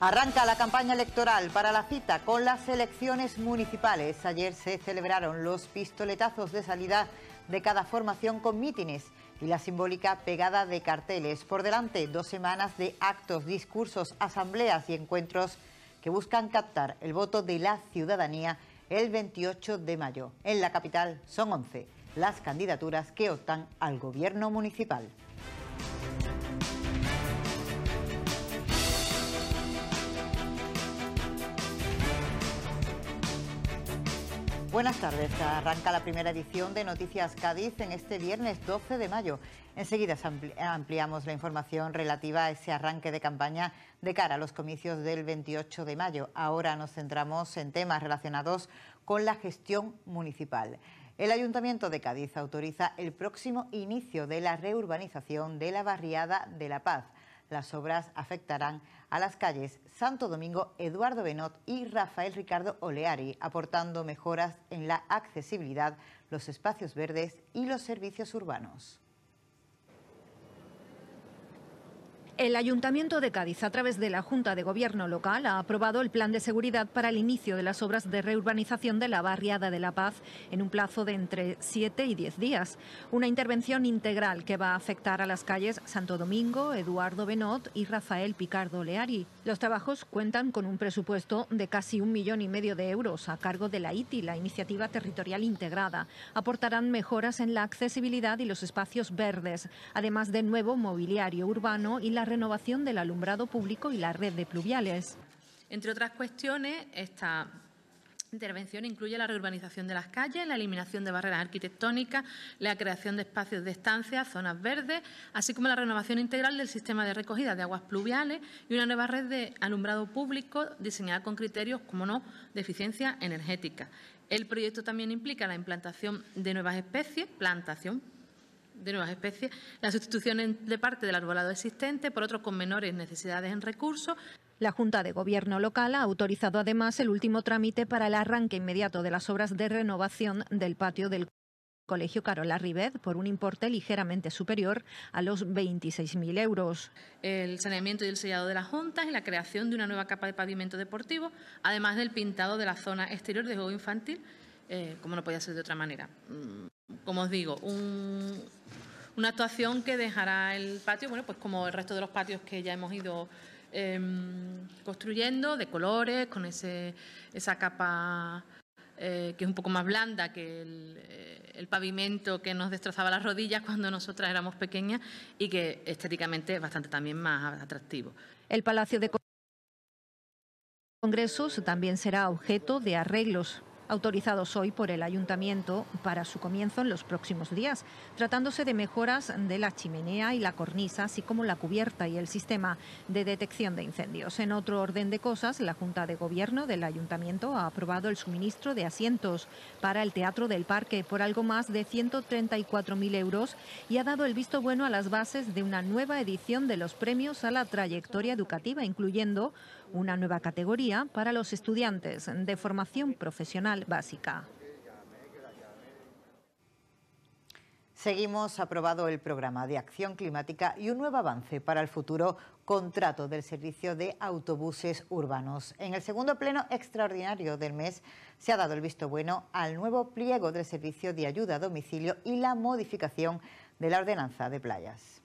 Arranca la campaña electoral para la cita con las elecciones municipales. Ayer se celebraron los pistoletazos de salida de cada formación con mítines y la simbólica pegada de carteles. Por delante, dos semanas de actos, discursos, asambleas y encuentros que buscan captar el voto de la ciudadanía el 28 de mayo. En la capital son 11 las candidaturas que optan al gobierno municipal. Buenas tardes. Arranca la primera edición de Noticias Cádiz en este viernes 12 de mayo. Enseguida ampliamos la información relativa a ese arranque de campaña de cara a los comicios del 28 de mayo. Ahora nos centramos en temas relacionados con la gestión municipal. El Ayuntamiento de Cádiz autoriza el próximo inicio de la reurbanización de la barriada de La Paz. Las obras afectarán a a las calles Santo Domingo, Eduardo Benot y Rafael Ricardo Oleari, aportando mejoras en la accesibilidad, los espacios verdes y los servicios urbanos. El Ayuntamiento de Cádiz, a través de la Junta de Gobierno Local, ha aprobado el plan de seguridad para el inicio de las obras de reurbanización de la barriada de La Paz en un plazo de entre 7 y 10 días. Una intervención integral que va a afectar a las calles Santo Domingo, Eduardo Benot y Rafael Picardo Leari. Los trabajos cuentan con un presupuesto de casi un millón y medio de euros a cargo de la ITI, la Iniciativa Territorial Integrada. Aportarán mejoras en la accesibilidad y los espacios verdes, además de nuevo mobiliario urbano y la renovación del alumbrado público y la red de pluviales. Entre otras cuestiones, esta intervención incluye la reurbanización de las calles, la eliminación de barreras arquitectónicas, la creación de espacios de estancia, zonas verdes, así como la renovación integral del sistema de recogida de aguas pluviales y una nueva red de alumbrado público diseñada con criterios, como no, de eficiencia energética. El proyecto también implica la implantación de nuevas especies, plantación de nuevas especies, la sustitución de parte del arbolado existente por otros con menores necesidades en recursos. La Junta de Gobierno local ha autorizado además el último trámite para el arranque inmediato de las obras de renovación del patio del Colegio Carola Ribet por un importe ligeramente superior a los 26.000 euros. El saneamiento y el sellado de las juntas y la creación de una nueva capa de pavimento deportivo, además del pintado de la zona exterior de juego infantil, eh, como no podía ser de otra manera como os digo, una actuación que dejará el patio, bueno, pues como el resto de los patios que ya hemos ido em, construyendo, de colores, con ese, esa capa eh, que es un poco más blanda que el, eh, el, pavimento que nos destrozaba las rodillas cuando nosotras éramos pequeñas y que estéticamente es bastante también más atractivo. El Palacio de Congresos también será objeto de arreglos autorizados hoy por el ayuntamiento para su comienzo en los próximos días, tratándose de mejoras de la chimenea y la cornisa, así como la cubierta y el sistema de detección de incendios. En otro orden de cosas, la Junta de Gobierno del ayuntamiento ha aprobado el suministro de asientos para el Teatro del Parque por algo más de 134.000 euros y ha dado el visto bueno a las bases de una nueva edición de los premios a la trayectoria educativa, incluyendo una nueva categoría para los estudiantes de formación profesional básica. Seguimos aprobado el programa de acción climática y un nuevo avance para el futuro contrato del servicio de autobuses urbanos. En el segundo pleno extraordinario del mes se ha dado el visto bueno al nuevo pliego del servicio de ayuda a domicilio y la modificación de la ordenanza de playas.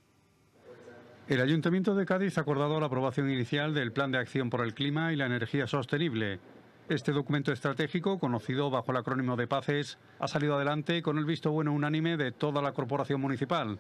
El Ayuntamiento de Cádiz ha acordado la aprobación inicial del Plan de Acción por el Clima y la Energía Sostenible. Este documento estratégico, conocido bajo el acrónimo de PACES, ha salido adelante con el visto bueno unánime de toda la corporación municipal,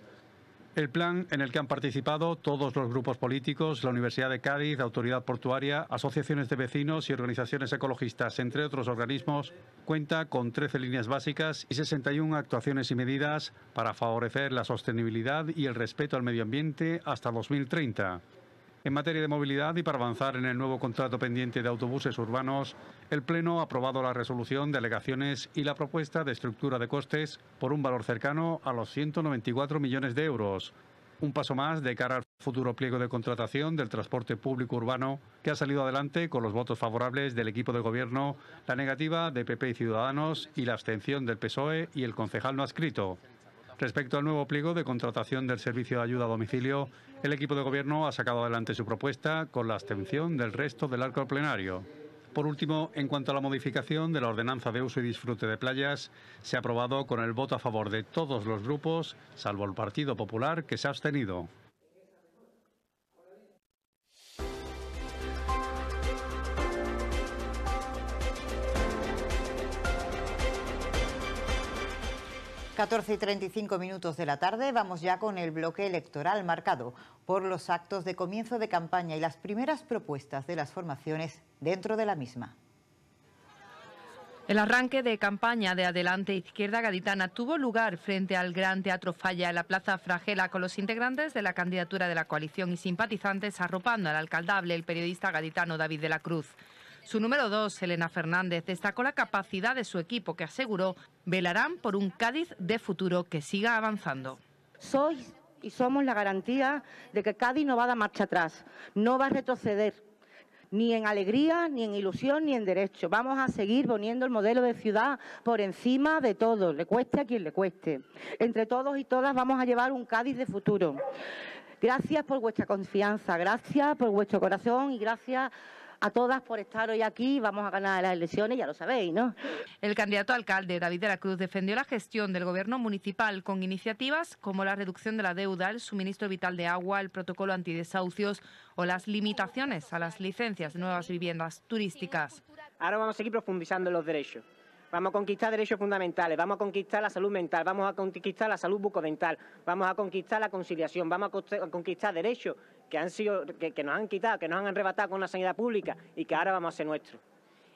el plan en el que han participado todos los grupos políticos, la Universidad de Cádiz, la Autoridad Portuaria, asociaciones de vecinos y organizaciones ecologistas, entre otros organismos, cuenta con 13 líneas básicas y 61 actuaciones y medidas para favorecer la sostenibilidad y el respeto al medio ambiente hasta 2030. En materia de movilidad y para avanzar en el nuevo contrato pendiente de autobuses urbanos, el Pleno ha aprobado la resolución de alegaciones y la propuesta de estructura de costes por un valor cercano a los 194 millones de euros. Un paso más de cara al futuro pliego de contratación del transporte público urbano que ha salido adelante con los votos favorables del equipo de gobierno, la negativa de PP y Ciudadanos y la abstención del PSOE y el concejal no adscrito. Respecto al nuevo pliego de contratación del servicio de ayuda a domicilio, el equipo de gobierno ha sacado adelante su propuesta con la abstención del resto del arco plenario. Por último, en cuanto a la modificación de la ordenanza de uso y disfrute de playas, se ha aprobado con el voto a favor de todos los grupos, salvo el Partido Popular, que se ha abstenido. 14 y 35 minutos de la tarde vamos ya con el bloque electoral marcado por los actos de comienzo de campaña y las primeras propuestas de las formaciones dentro de la misma. El arranque de campaña de Adelante Izquierda Gaditana tuvo lugar frente al Gran Teatro Falla en la Plaza Fragela con los integrantes de la candidatura de la coalición y simpatizantes arropando al alcaldable, el periodista gaditano David de la Cruz. Su número dos, Elena Fernández, destacó la capacidad de su equipo que aseguró velarán por un Cádiz de futuro que siga avanzando. Sois y somos la garantía de que Cádiz no va a dar marcha atrás, no va a retroceder, ni en alegría, ni en ilusión, ni en derecho. Vamos a seguir poniendo el modelo de ciudad por encima de todo, le cueste a quien le cueste. Entre todos y todas vamos a llevar un Cádiz de futuro. Gracias por vuestra confianza, gracias por vuestro corazón y gracias a todas por estar hoy aquí. Vamos a ganar las elecciones, ya lo sabéis, ¿no? El candidato alcalde, David de la Cruz, defendió la gestión del gobierno municipal con iniciativas como la reducción de la deuda, el suministro vital de agua, el protocolo antidesahucios o las limitaciones a las licencias de nuevas viviendas turísticas. Ahora vamos a seguir profundizando en los derechos. Vamos a conquistar derechos fundamentales, vamos a conquistar la salud mental, vamos a conquistar la salud bucodental, vamos a conquistar la conciliación, vamos a conquistar derechos que, han sido, que, nos han quitado, que nos han arrebatado con la sanidad pública y que ahora vamos a ser nuestros.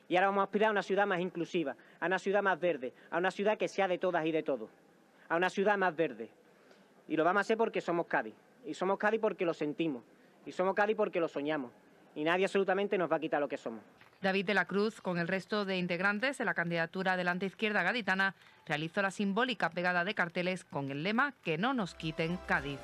Y ahora vamos a aspirar a una ciudad más inclusiva, a una ciudad más verde, a una ciudad que sea de todas y de todos, a una ciudad más verde. Y lo vamos a hacer porque somos Cádiz, y somos Cádiz porque lo sentimos, y somos Cádiz porque lo soñamos, y nadie absolutamente nos va a quitar lo que somos. David de la Cruz, con el resto de integrantes de la candidatura de la izquierda gaditana, realizó la simbólica pegada de carteles con el lema Que no nos quiten Cádiz.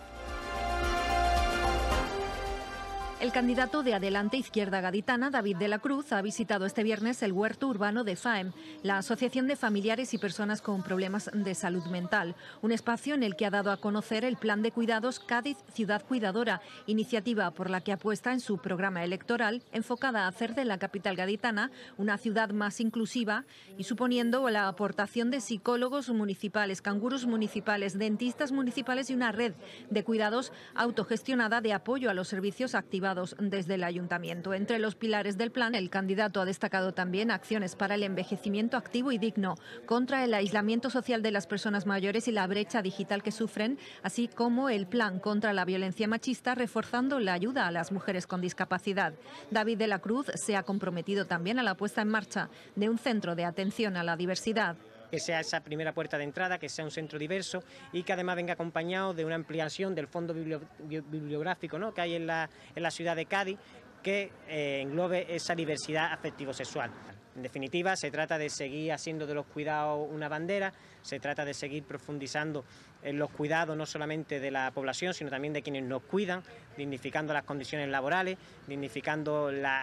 El candidato de Adelante Izquierda Gaditana, David de la Cruz, ha visitado este viernes el huerto urbano de FAEM, la Asociación de Familiares y Personas con Problemas de Salud Mental, un espacio en el que ha dado a conocer el Plan de Cuidados Cádiz Ciudad Cuidadora, iniciativa por la que apuesta en su programa electoral enfocada a hacer de la capital gaditana una ciudad más inclusiva y suponiendo la aportación de psicólogos municipales, canguros municipales, dentistas municipales y una red de cuidados autogestionada de apoyo a los servicios activados desde el ayuntamiento. Entre los pilares del plan, el candidato ha destacado también acciones para el envejecimiento activo y digno, contra el aislamiento social de las personas mayores y la brecha digital que sufren, así como el plan contra la violencia machista, reforzando la ayuda a las mujeres con discapacidad. David de la Cruz se ha comprometido también a la puesta en marcha de un centro de atención a la diversidad que sea esa primera puerta de entrada, que sea un centro diverso y que además venga acompañado de una ampliación del fondo bibliográfico que hay en la, en la ciudad de Cádiz que eh, englobe esa diversidad afectivo-sexual. En definitiva, se trata de seguir haciendo de los cuidados una bandera, se trata de seguir profundizando en los cuidados no solamente de la población, sino también de quienes nos cuidan, dignificando las condiciones laborales, dignificando las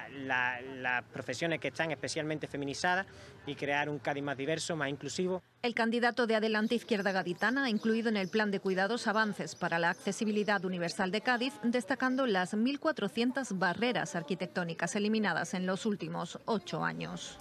profesiones que están especialmente feminizadas y crear un Cádiz más diverso, más inclusivo. El candidato de Adelante Izquierda Gaditana ha incluido en el plan de cuidados avances para la accesibilidad universal de Cádiz, destacando las 1.400 barreras arquitectónicas eliminadas en los últimos ocho años.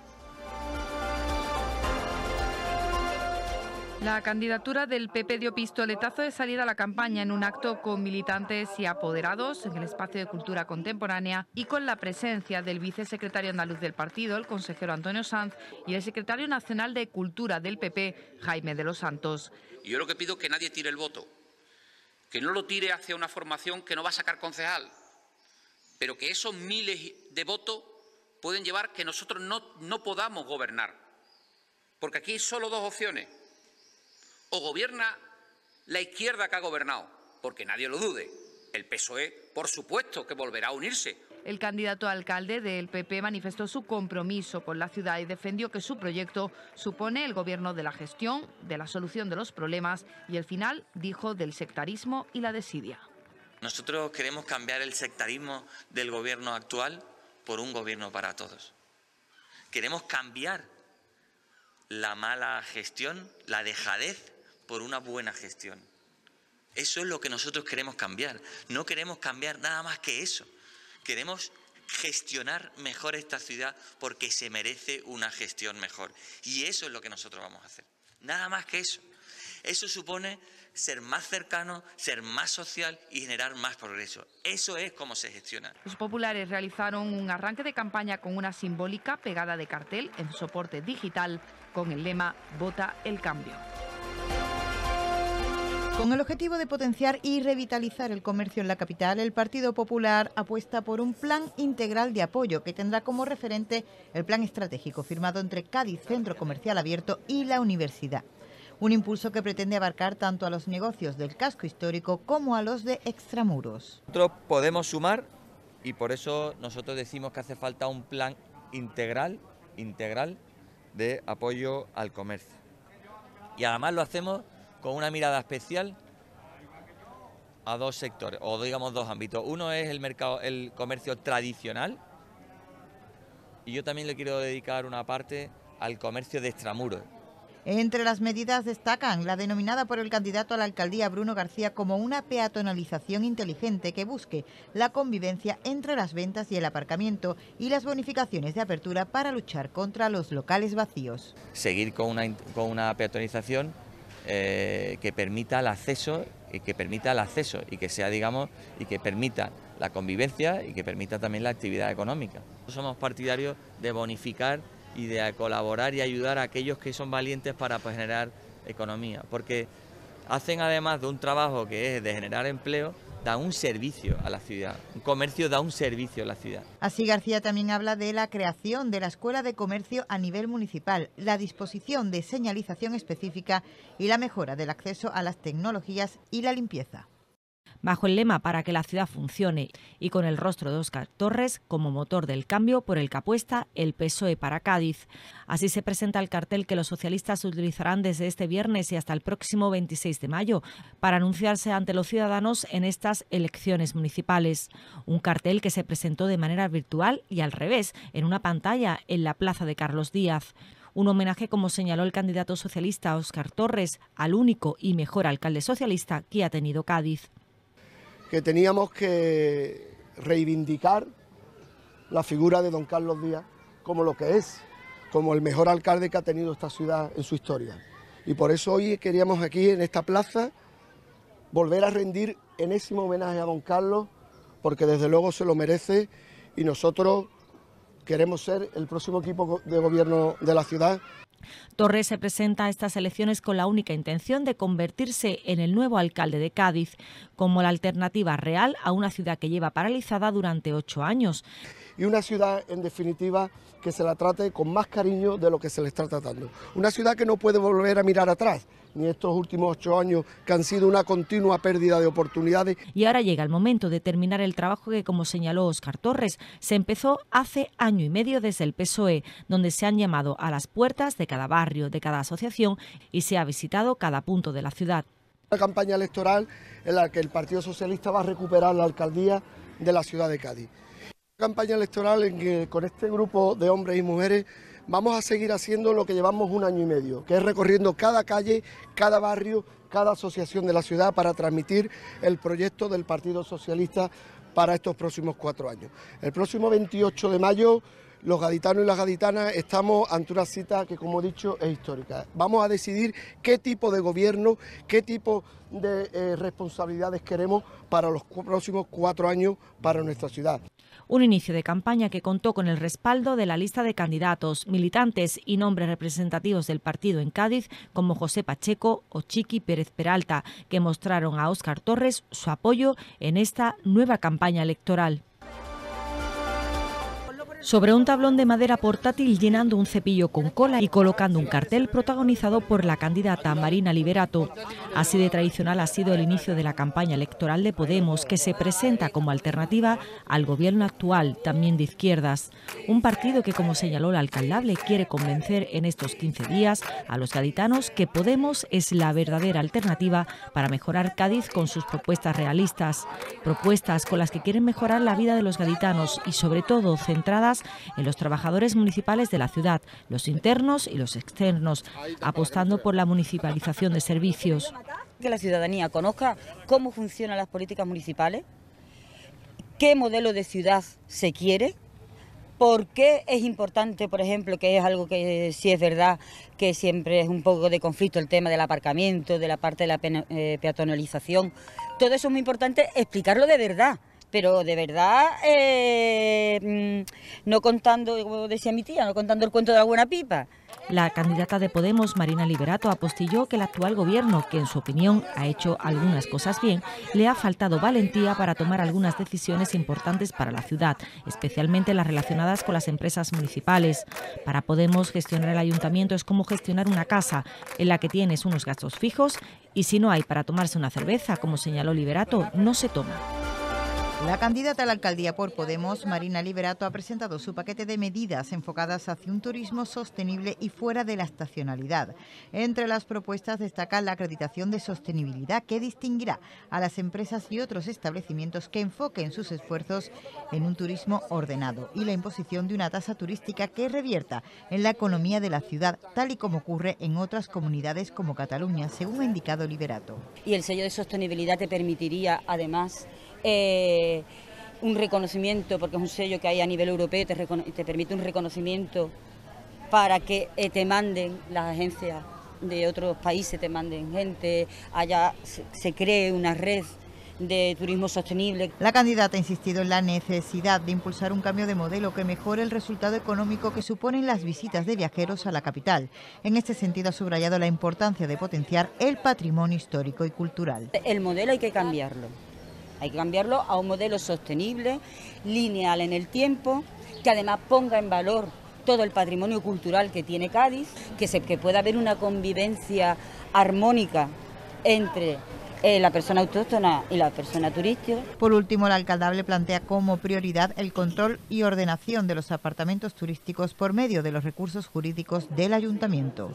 La candidatura del PP dio pistoletazo de salida a la campaña en un acto con militantes y apoderados en el espacio de cultura contemporánea y con la presencia del vicesecretario andaluz del partido, el consejero Antonio Sanz, y el secretario nacional de Cultura del PP, Jaime de los Santos. Yo lo que pido es que nadie tire el voto, que no lo tire hacia una formación que no va a sacar concejal, pero que esos miles de votos pueden llevar que nosotros no, no podamos gobernar. Porque aquí hay solo dos opciones o gobierna la izquierda que ha gobernado, porque nadie lo dude. El PSOE, por supuesto, que volverá a unirse. El candidato alcalde del PP manifestó su compromiso con la ciudad y defendió que su proyecto supone el gobierno de la gestión, de la solución de los problemas y el final, dijo, del sectarismo y la desidia. Nosotros queremos cambiar el sectarismo del gobierno actual por un gobierno para todos. Queremos cambiar la mala gestión, la dejadez por una buena gestión. Eso es lo que nosotros queremos cambiar. No queremos cambiar nada más que eso. Queremos gestionar mejor esta ciudad porque se merece una gestión mejor. Y eso es lo que nosotros vamos a hacer. Nada más que eso. Eso supone ser más cercano, ser más social y generar más progreso. Eso es cómo se gestiona. Los populares realizaron un arranque de campaña con una simbólica pegada de cartel en soporte digital con el lema Vota el cambio. Con el objetivo de potenciar y revitalizar el comercio en la capital, el Partido Popular apuesta por un plan integral de apoyo que tendrá como referente el plan estratégico firmado entre Cádiz Centro Comercial Abierto y la Universidad. Un impulso que pretende abarcar tanto a los negocios del casco histórico como a los de extramuros. Nosotros podemos sumar y por eso nosotros decimos que hace falta un plan integral, integral de apoyo al comercio. Y además lo hacemos con una mirada especial a dos sectores, o digamos dos ámbitos. Uno es el mercado, el comercio tradicional, y yo también le quiero dedicar una parte al comercio de extramuros. Entre las medidas destacan la denominada por el candidato a la alcaldía Bruno García como una peatonalización inteligente que busque la convivencia entre las ventas y el aparcamiento y las bonificaciones de apertura para luchar contra los locales vacíos. Seguir con una, con una peatonalización eh, que permita el acceso y que permita el acceso y que sea digamos y que permita la convivencia y que permita también la actividad económica. Somos partidarios de bonificar y de colaborar y ayudar a aquellos que son valientes para pues, generar economía, porque hacen además de un trabajo que es de generar empleo, da un servicio a la ciudad. Un comercio da un servicio a la ciudad. Así García también habla de la creación de la Escuela de Comercio a nivel municipal, la disposición de señalización específica y la mejora del acceso a las tecnologías y la limpieza bajo el lema Para que la ciudad funcione y con el rostro de Oscar Torres como motor del cambio por el que apuesta el PSOE para Cádiz. Así se presenta el cartel que los socialistas utilizarán desde este viernes y hasta el próximo 26 de mayo para anunciarse ante los ciudadanos en estas elecciones municipales. Un cartel que se presentó de manera virtual y al revés, en una pantalla en la Plaza de Carlos Díaz. Un homenaje, como señaló el candidato socialista Óscar Torres, al único y mejor alcalde socialista que ha tenido Cádiz que teníamos que reivindicar la figura de don Carlos Díaz como lo que es, como el mejor alcalde que ha tenido esta ciudad en su historia. Y por eso hoy queríamos aquí en esta plaza volver a rendir enésimo homenaje a don Carlos, porque desde luego se lo merece y nosotros queremos ser el próximo equipo de gobierno de la ciudad. Torres se presenta a estas elecciones con la única intención de convertirse en el nuevo alcalde de Cádiz, como la alternativa real a una ciudad que lleva paralizada durante ocho años. Y una ciudad, en definitiva, que se la trate con más cariño de lo que se le está tratando. Una ciudad que no puede volver a mirar atrás, ni estos últimos ocho años que han sido una continua pérdida de oportunidades. Y ahora llega el momento de terminar el trabajo que, como señaló Óscar Torres, se empezó hace año y medio desde el PSOE, donde se han llamado a las puertas de cada barrio, de cada asociación y se ha visitado cada punto de la ciudad. "...la campaña electoral en la que el Partido Socialista va a recuperar la alcaldía de la ciudad de Cádiz. Una campaña electoral en que con este grupo de hombres y mujeres vamos a seguir haciendo lo que llevamos un año y medio, que es recorriendo cada calle, cada barrio, cada asociación de la ciudad para transmitir el proyecto del Partido Socialista para estos próximos cuatro años. El próximo 28 de mayo los gaditanos y las gaditanas estamos ante una cita que, como he dicho, es histórica. Vamos a decidir qué tipo de gobierno, qué tipo de eh, responsabilidades queremos para los próximos cuatro años para nuestra ciudad. Un inicio de campaña que contó con el respaldo de la lista de candidatos, militantes y nombres representativos del partido en Cádiz, como José Pacheco o Chiqui Pérez Peralta, que mostraron a Óscar Torres su apoyo en esta nueva campaña electoral sobre un tablón de madera portátil llenando un cepillo con cola y colocando un cartel protagonizado por la candidata Marina Liberato. Así de tradicional ha sido el inicio de la campaña electoral de Podemos, que se presenta como alternativa al gobierno actual, también de izquierdas. Un partido que, como señaló la alcaldable, quiere convencer en estos 15 días a los gaditanos que Podemos es la verdadera alternativa para mejorar Cádiz con sus propuestas realistas, propuestas con las que quieren mejorar la vida de los gaditanos y sobre todo centrada en los trabajadores municipales de la ciudad, los internos y los externos, apostando por la municipalización de servicios. Que la ciudadanía conozca cómo funcionan las políticas municipales, qué modelo de ciudad se quiere, ¿Por qué es importante, por ejemplo, que es algo que si es verdad, que siempre es un poco de conflicto el tema del aparcamiento, de la parte de la eh, peatonalización? Todo eso es muy importante explicarlo de verdad, pero de verdad, eh, mm, no contando, como decía mi tía, no contando el cuento de la buena pipa. La candidata de Podemos, Marina Liberato, apostilló que el actual gobierno, que en su opinión ha hecho algunas cosas bien, le ha faltado valentía para tomar algunas decisiones importantes para la ciudad, especialmente las relacionadas con las empresas municipales. Para Podemos, gestionar el ayuntamiento es como gestionar una casa en la que tienes unos gastos fijos y si no hay para tomarse una cerveza, como señaló Liberato, no se toma. La candidata a la alcaldía por Podemos, Marina Liberato, ha presentado su paquete de medidas enfocadas hacia un turismo sostenible y fuera de la estacionalidad. Entre las propuestas destaca la acreditación de sostenibilidad que distinguirá a las empresas y otros establecimientos que enfoquen sus esfuerzos en un turismo ordenado y la imposición de una tasa turística que revierta en la economía de la ciudad, tal y como ocurre en otras comunidades como Cataluña, según ha indicado Liberato. Y el sello de sostenibilidad te permitiría, además, eh, un reconocimiento, porque es un sello que hay a nivel europeo, te, te permite un reconocimiento para que eh, te manden las agencias de otros países, te manden gente, se cree una red de turismo sostenible. La candidata ha insistido en la necesidad de impulsar un cambio de modelo que mejore el resultado económico que suponen las visitas de viajeros a la capital. En este sentido ha subrayado la importancia de potenciar el patrimonio histórico y cultural. El modelo hay que cambiarlo hay que cambiarlo a un modelo sostenible, lineal en el tiempo, que además ponga en valor todo el patrimonio cultural que tiene Cádiz, que, que pueda haber una convivencia armónica entre eh, la persona autóctona y la persona turística. Por último, el alcaldable plantea como prioridad el control y ordenación de los apartamentos turísticos por medio de los recursos jurídicos del ayuntamiento.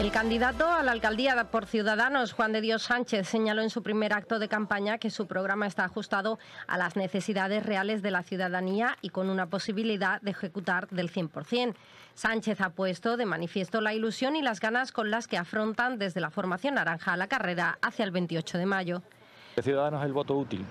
El candidato a la alcaldía por Ciudadanos, Juan de Dios Sánchez, señaló en su primer acto de campaña que su programa está ajustado a las necesidades reales de la ciudadanía y con una posibilidad de ejecutar del 100%. Sánchez ha puesto de manifiesto la ilusión y las ganas con las que afrontan desde la formación naranja a la carrera hacia el 28 de mayo. Ciudadanos el voto útil,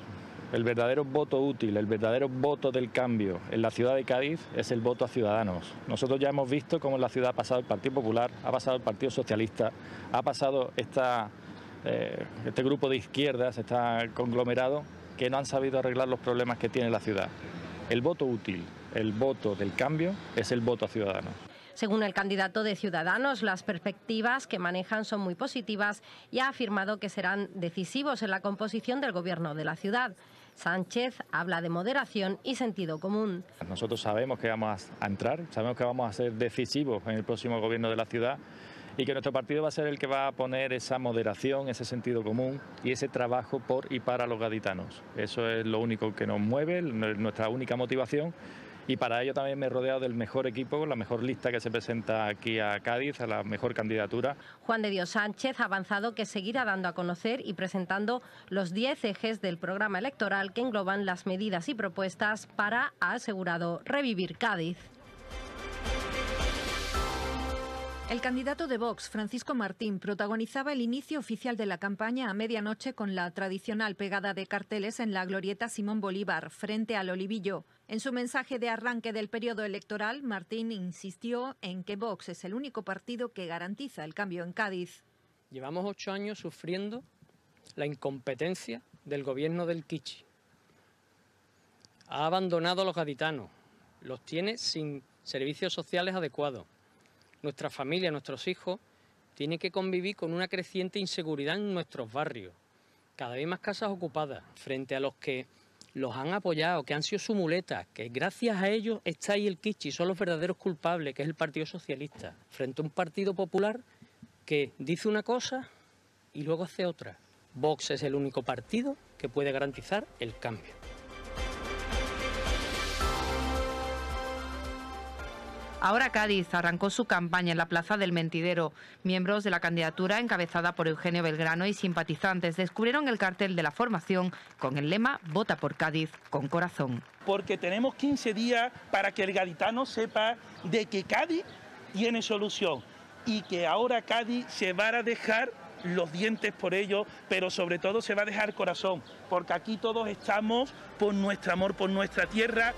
el verdadero voto útil, el verdadero voto del cambio en la ciudad de Cádiz es el voto a ciudadanos. Nosotros ya hemos visto cómo en la ciudad ha pasado el Partido Popular, ha pasado el Partido Socialista, ha pasado eh, este grupo de izquierdas, este conglomerado, que no han sabido arreglar los problemas que tiene la ciudad. El voto útil, el voto del cambio es el voto a ciudadanos. Según el candidato de Ciudadanos, las perspectivas que manejan son muy positivas y ha afirmado que serán decisivos en la composición del gobierno de la ciudad. Sánchez habla de moderación y sentido común. Nosotros sabemos que vamos a entrar, sabemos que vamos a ser decisivos en el próximo gobierno de la ciudad y que nuestro partido va a ser el que va a poner esa moderación, ese sentido común y ese trabajo por y para los gaditanos. Eso es lo único que nos mueve, nuestra única motivación y para ello también me he rodeado del mejor equipo, la mejor lista que se presenta aquí a Cádiz, a la mejor candidatura. Juan de Dios Sánchez ha avanzado que seguirá dando a conocer y presentando los 10 ejes del programa electoral que engloban las medidas y propuestas para, ha asegurado, revivir Cádiz. El candidato de Vox, Francisco Martín, protagonizaba el inicio oficial de la campaña a medianoche con la tradicional pegada de carteles en la glorieta Simón Bolívar, frente al Olivillo. En su mensaje de arranque del periodo electoral, Martín insistió en que Vox es el único partido que garantiza el cambio en Cádiz. Llevamos ocho años sufriendo la incompetencia del gobierno del Kichi. Ha abandonado a los gaditanos, los tiene sin servicios sociales adecuados. Nuestra familia, nuestros hijos, tienen que convivir con una creciente inseguridad en nuestros barrios. Cada vez más casas ocupadas, frente a los que los han apoyado, que han sido su muleta, que gracias a ellos está ahí el Kichi, son los verdaderos culpables, que es el Partido Socialista, frente a un Partido Popular que dice una cosa y luego hace otra. Vox es el único partido que puede garantizar el cambio. Ahora Cádiz arrancó su campaña en la Plaza del Mentidero. Miembros de la candidatura encabezada por Eugenio Belgrano y simpatizantes descubrieron el cartel de la formación con el lema Vota por Cádiz con corazón. Porque tenemos 15 días para que el gaditano sepa de que Cádiz tiene solución y que ahora Cádiz se va a dejar los dientes por ello, pero sobre todo se va a dejar corazón, porque aquí todos estamos por nuestro amor, por nuestra tierra.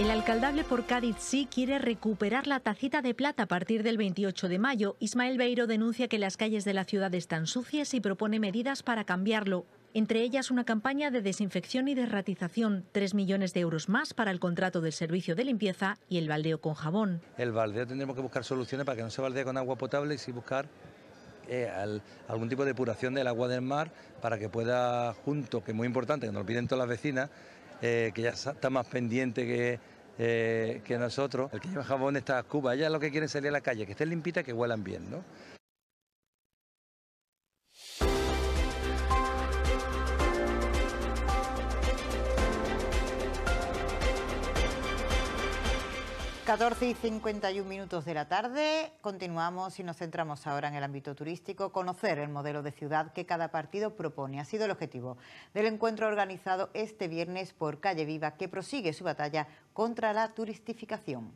El alcaldable por Cádiz sí quiere recuperar la tacita de plata a partir del 28 de mayo. Ismael Beiro denuncia que las calles de la ciudad están sucias y propone medidas para cambiarlo. Entre ellas una campaña de desinfección y derratización, 3 millones de euros más para el contrato del servicio de limpieza y el baldeo con jabón. El baldeo tendremos que buscar soluciones para que no se baldee con agua potable y buscar eh, algún tipo de depuración del agua del mar para que pueda, junto, que es muy importante, que nos piden todas las vecinas, eh, que ya está más pendiente que, eh, que nosotros. El que lleva jabón está a Cuba. ...ella lo que quieren salir a la calle, que estén limpitas, que vuelan bien, ¿no? 14 y 51 minutos de la tarde. Continuamos y nos centramos ahora en el ámbito turístico. Conocer el modelo de ciudad que cada partido propone ha sido el objetivo del encuentro organizado este viernes por Calle Viva que prosigue su batalla contra la turistificación.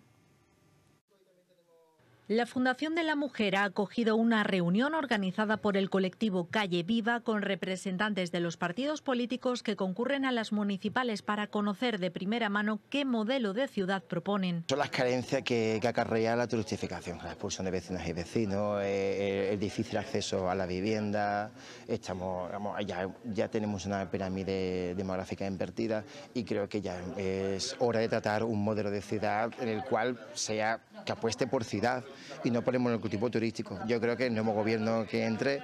La Fundación de la Mujer ha acogido una reunión organizada por el colectivo Calle Viva con representantes de los partidos políticos que concurren a las municipales para conocer de primera mano qué modelo de ciudad proponen. Son las carencias que, acarrea la turistificación, la expulsión de vecinas y vecinos, eh, eh, el, difícil acceso a la vivienda, estamos, ya, ya, tenemos una pirámide demográfica invertida y creo que ya es hora de tratar un modelo de ciudad en el cual sea que apueste por ciudad y no ponemos el cultivo turístico. Yo creo que el nuevo gobierno que entre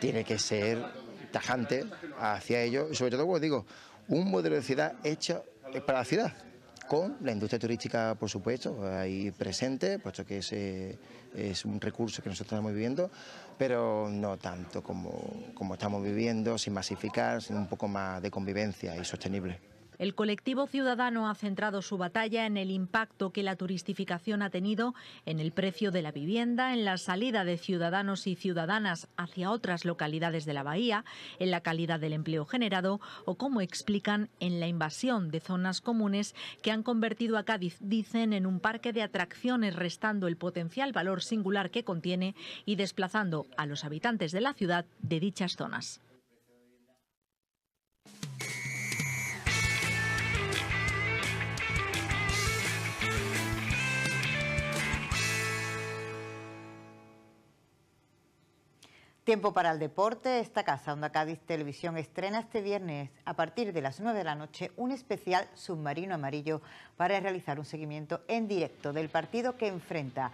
tiene que ser tajante hacia ello, y sobre todo, digo, un modelo de ciudad hecho para la ciudad con la industria turística, por supuesto, ahí presente, puesto que es, es un recurso que nosotros estamos viviendo, pero no tanto como, como estamos viviendo, sin masificar, sino un poco más de convivencia y sostenible. El colectivo ciudadano ha centrado su batalla en el impacto que la turistificación ha tenido en el precio de la vivienda, en la salida de ciudadanos y ciudadanas hacia otras localidades de la bahía, en la calidad del empleo generado o, como explican, en la invasión de zonas comunes que han convertido a Cádiz, dicen, en un parque de atracciones, restando el potencial valor singular que contiene y desplazando a los habitantes de la ciudad de dichas zonas. Tiempo para el deporte. Esta casa, Onda Cádiz Televisión, estrena este viernes a partir de las 9 de la noche un especial submarino amarillo para realizar un seguimiento en directo del partido que enfrenta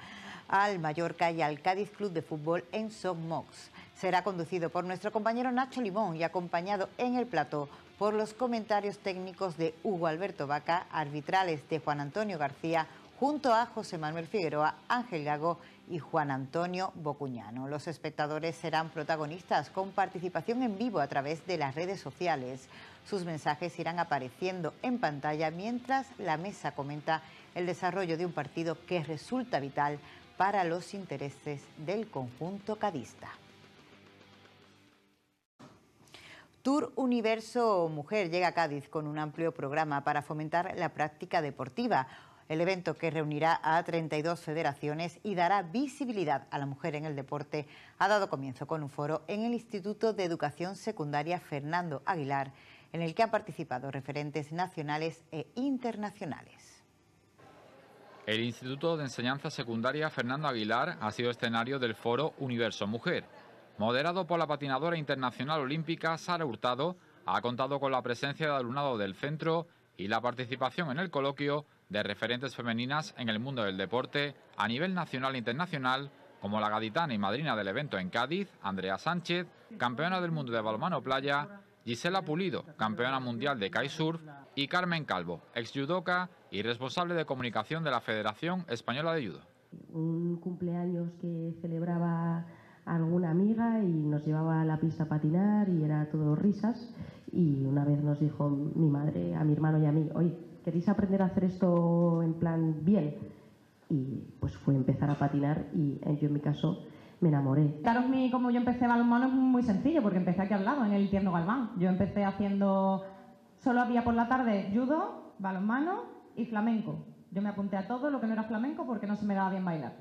al Mallorca y al Cádiz Club de Fútbol en Somox. Será conducido por nuestro compañero Nacho Limón y acompañado en el plató por los comentarios técnicos de Hugo Alberto Vaca, arbitrales de Juan Antonio García, junto a José Manuel Figueroa, Ángel Gago y Juan Antonio Bocuñano. Los espectadores serán protagonistas con participación en vivo a través de las redes sociales. Sus mensajes irán apareciendo en pantalla mientras la mesa comenta el desarrollo de un partido que resulta vital para los intereses del conjunto cadista. Tour Universo Mujer llega a Cádiz con un amplio programa para fomentar la práctica deportiva el evento que reunirá a 32 federaciones y dará visibilidad a la mujer en el deporte ha dado comienzo con un foro en el Instituto de Educación Secundaria Fernando Aguilar, en el que han participado referentes nacionales e internacionales. El Instituto de Enseñanza Secundaria Fernando Aguilar ha sido escenario del foro Universo Mujer. Moderado por la patinadora internacional olímpica Sara Hurtado, ha contado con la presencia de alumnado del centro y la participación en el coloquio de referentes femeninas en el mundo del deporte a nivel nacional e internacional, como la gaditana y madrina del evento en Cádiz, Andrea Sánchez, campeona del mundo de balonmano playa, Gisela Pulido, campeona mundial de kitesurf, y Carmen Calvo, ex judoka y responsable de comunicación de la Federación Española de Judo. Un cumpleaños que celebraba alguna amiga y nos llevaba a la pista a patinar y era todo risas y una vez nos dijo mi madre a mi hermano y a mí, hoy ¿queréis aprender a hacer esto en plan bien? Y pues fue empezar a patinar y eh, yo en mi caso me enamoré. Claro, mi, como yo empecé balonmano es muy sencillo porque empecé aquí al lado, en el Tierno Galván. Yo empecé haciendo, solo había por la tarde judo, balonmano y flamenco. Yo me apunté a todo lo que no era flamenco porque no se me daba bien bailar.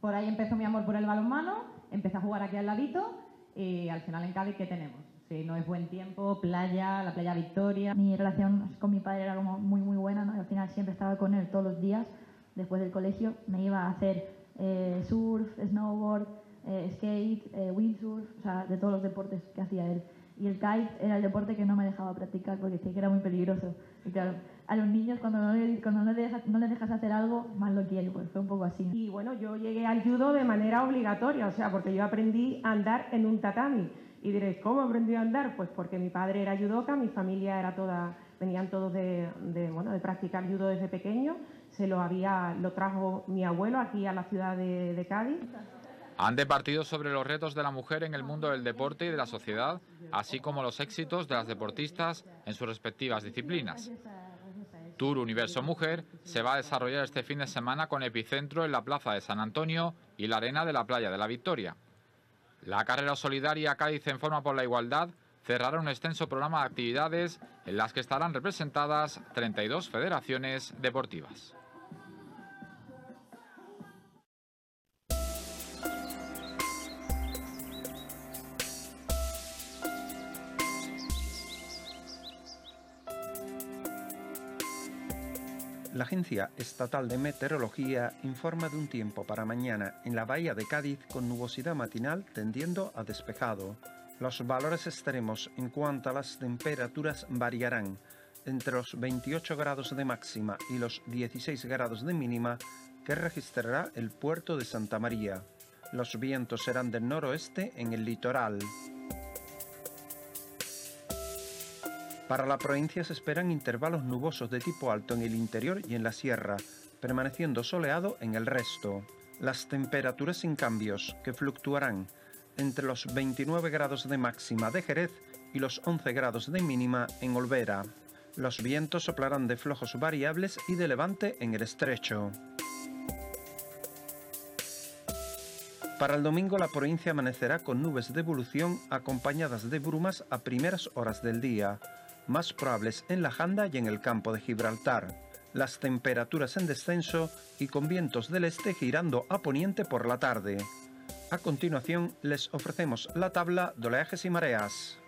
Por ahí empezó mi amor por el balonmano, empecé a jugar aquí al ladito y al final en Cádiz, ¿qué tenemos? no es buen tiempo, playa, la playa Victoria. Mi relación con mi padre era como muy, muy buena, al final siempre estaba con él todos los días. Después del colegio me iba a hacer eh, surf, snowboard, eh, skate, eh, windsurf, o sea, de todos los deportes que hacía él. Y el kite era el deporte que no me dejaba practicar porque decía que era muy peligroso. Y claro, a los niños cuando no, no, le dejas, no les dejas hacer algo, más lo quieren, pues fue un poco así. Y bueno, yo llegué al judo de manera obligatoria, o sea, porque yo aprendí a andar en un tatami. Y diréis, ¿cómo aprendí a andar? Pues porque mi padre era judoka, mi familia era toda, venían todos de, bueno, practicar judo desde pequeño, se lo había, lo trajo mi abuelo aquí a la ciudad de, de Cádiz. Han departido sobre los retos de la mujer en el mundo del deporte y de la sociedad, así como los éxitos de las deportistas en sus respectivas disciplinas. Tour Universo Mujer se va a desarrollar este fin de semana con epicentro en la Plaza de San Antonio y la Arena de la Playa de la Victoria. La carrera solidaria Cádiz en forma por la igualdad cerrará un extenso programa de actividades en las que estarán representadas 32 federaciones deportivas. La Agencia Estatal de Meteorología informa de un tiempo para mañana en la bahía de Cádiz con nubosidad matinal tendiendo a despejado. Los valores extremos en cuanto a las temperaturas variarán entre los 28 grados de máxima y los 16 grados de mínima que registrará el puerto de Santa María. Los vientos serán del noroeste en el litoral. Para la provincia se esperan intervalos nubosos de tipo alto en el interior y en la sierra, permaneciendo soleado en el resto. Las temperaturas sin cambios, que fluctuarán entre los 29 grados de máxima de Jerez y los 11 grados de mínima en Olvera. Los vientos soplarán de flojos variables y de levante en el estrecho. Para el domingo la provincia amanecerá con nubes de evolución acompañadas de brumas a primeras horas del día más probables en la Janda y en el campo de Gibraltar. Las temperaturas en descenso y con vientos del este girando a poniente por la tarde. A continuación les ofrecemos la tabla de oleajes y mareas.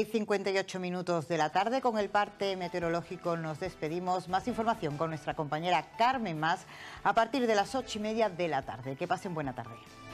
y 58 minutos de la tarde. Con el parte meteorológico nos despedimos. Más información con nuestra compañera Carmen Más a partir de las 8 y media de la tarde. Que pasen buena tarde.